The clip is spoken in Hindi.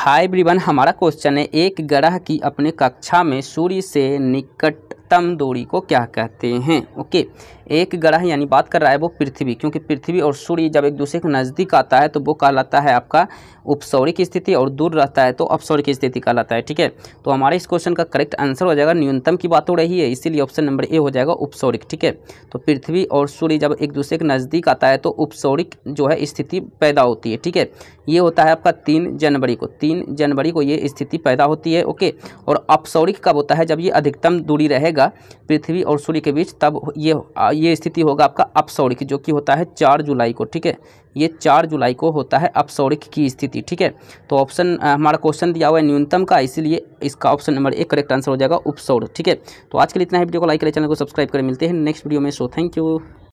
हाय ब्रिवन हमारा क्वेश्चन है एक ग्रह की अपने कक्षा में सूर्य से निकटतम दूरी को क्या कहते हैं ओके एक ग्रह यानी बात कर रहा है वो पृथ्वी क्योंकि पृथ्वी और सूर्य जब एक दूसरे के नज़दीक आता है तो वो कहलाता है आपका उपसौरिक स्थिति और दूर रहता है तो अपसौरिक स्थिति कहलाता है ठीक है तो हमारे इस क्वेश्चन का करेक्ट आंसर हो जाएगा न्यूनतम की बात हो रही है इसीलिए ऑप्शन नंबर ए हो जाएगा उपसौरिक ठीक है तो पृथ्वी और सूर्य जब एक दूसरे के नज़दीक आता है तो उपसौरिक जो है स्थिति पैदा होती है ठीक है ये होता है आपका तीन जनवरी को तीन जनवरी को ये स्थिति पैदा होती है ओके और अपसौरिक कब होता है जब ये अधिकतम दूरी रहेगा पृथ्वी और सूर्य के बीच तब ये ये स्थिति होगा आपका अपसौरिक जो कि होता है चार जुलाई को ठीक है ये चार जुलाई को होता है अपसौरिक की स्थिति ठीक है तो ऑप्शन हमारा क्वेश्चन दिया हुआ है न्यूनतम का इसीलिए इसका ऑप्शन नंबर एक करेक्ट आंसर हो जाएगा उपसौर ठीक है तो आज के लिए इतना ही वीडियो को लाइक करें चैनल को सब्सक्राइब करें मिलते हैं नेक्स्ट वीडियो में सो थैंक यू